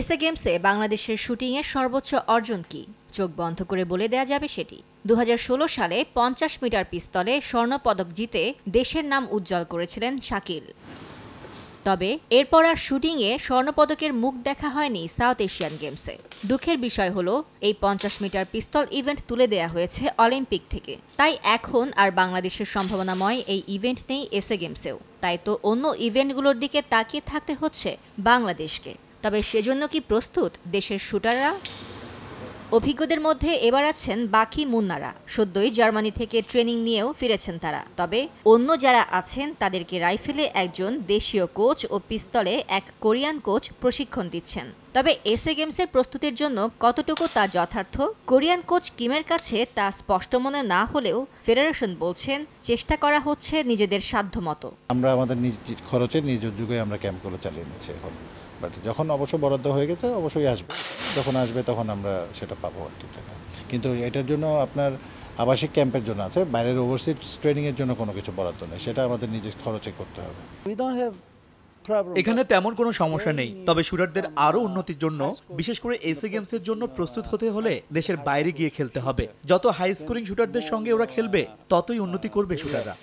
SA গেমসে বাংলাদেশের শুটিংয়ে সর্বোচ্চ অর্জন কি চোখ বন্ধ করে বলে দেয়া যাবে সেটি দু সালে পঞ্চাশ মিটার পিস্তলে স্বর্ণপদক জিতে দেশের নাম উজ্জ্বল করেছিলেন শাকিল তবে এরপর আর শুটিংয়ে স্বর্ণপদকের মুখ দেখা হয়নি সাউথ এশিয়ান গেমসে দুঃখের বিষয় হল এই পঞ্চাশ মিটার পিস্তল ইভেন্ট তুলে দেয়া হয়েছে অলিম্পিক থেকে তাই এখন আর বাংলাদেশের সম্ভাবনাময় এই ইভেন্ট নেই এসএ গেমসেও তাই তো অন্য ইভেন্টগুলোর দিকে তাকিয়ে থাকতে হচ্ছে বাংলাদেশকে তবে সেজন্য কি প্রস্তুত দেশের শুটাররা অভিজ্ঞদের মধ্যে এবার আছেন বাকি মুন্নারা সদ্যই জার্মানি থেকে ট্রেনিং নিয়েও ফিরেছেন তারা তবে অন্য যারা আছেন তাদেরকে রাইফেলে একজন দেশীয় কোচ ও পিস্তলে এক কোরিয়ান কোচ প্রশিক্ষণ দিচ্ছেন তবে এসএ গেমসের প্রস্তুতির জন্য কতটুকু তা যথার্থ কোরিয়ান কোচ কিমের কাছে তা স্পষ্ট মনে না হলেও ফেডারেশন বলছেন চেষ্টা করা হচ্ছে নিজেদের সাধ্য মতো আমরা আমাদের নিজ খরচে নিজ উদ্যোগে আমরা ক্যাম্পগুলো চালিয়ে নিচ্ছি এখন বাট যখন অবশ্য বরাদ্দ হয়ে গেছে অবশ্যই আসবে যখন আসবে তখন আমরা সেটা পাবো আর কি টাকা কিন্তু এটার জন্য আপনার আবাসিক ক্যাম্পের জন্য আছে বাইরের ওভারসিজ ট্রেনিংয়ের জন্য কোনো কিছু বরাদ্দ নেই সেটা আমাদের নিজের খরচে করতে হবে এখানে তেমন কোনো সমস্যা নেই তবে শুটারদের আরও উন্নতির জন্য বিশেষ করে এসএ গেমসের জন্য প্রস্তুত হতে হলে দেশের বাইরে গিয়ে খেলতে হবে যত হাই স্কোরিং শুটারদের সঙ্গে ওরা খেলবে ততই উন্নতি করবে শুটাররা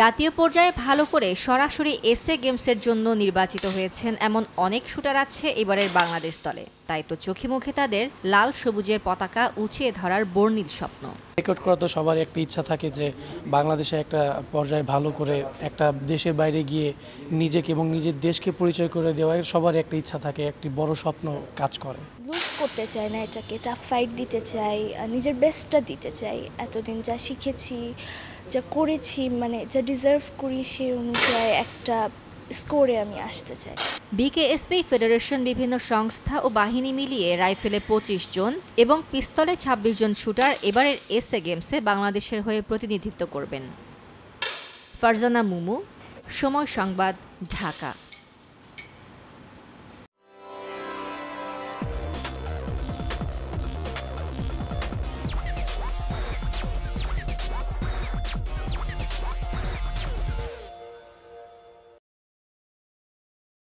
জাতীয় পর্যায়ে ভালো করে সরাসরি এসএ গেমসের জন্য নির্বাচিত হয়েছেন এমন অনেক শুটার আছে এবারের বাংলাদেশ দলে তাই তো চোখে মুখে তাদের লাল সবুজের পতাকা উঁচিয়ে ধরার বর্ণিল স্বপ্ন রেকর্ড করা তো সবার একটা ইচ্ছা থাকে যে বাংলাদেশে একটা পর্যায়ে ভালো করে একটা দেশের বাইরে গিয়ে নিজেকে এবং নিজের দেশকে পরিচয় করে দেওয়ার সবার একটা ইচ্ছা থাকে একটি বড় স্বপ্ন কাজ করে করতে চাই না এটাকে টাফ ফাইট দিতে চাই নিজের বেস্টটা দিতে চাই এতদিন যা শিখেছি যা করেছি মানে যা ডিজার্ভ করি সেই অনুযায়ী একটা স্কোরে আমি আসতে চাই বিকেএসপি ফেডারেশন বিভিন্ন সংস্থা ও বাহিনী মিলিয়ে রাইফেলে পঁচিশ জন এবং পিস্তলে ২৬ জন শুটার এবারের এস এ গেমসে বাংলাদেশের হয়ে প্রতিনিধিত্ব করবেন ফারজানা মুমু সময় সংবাদ ঢাকা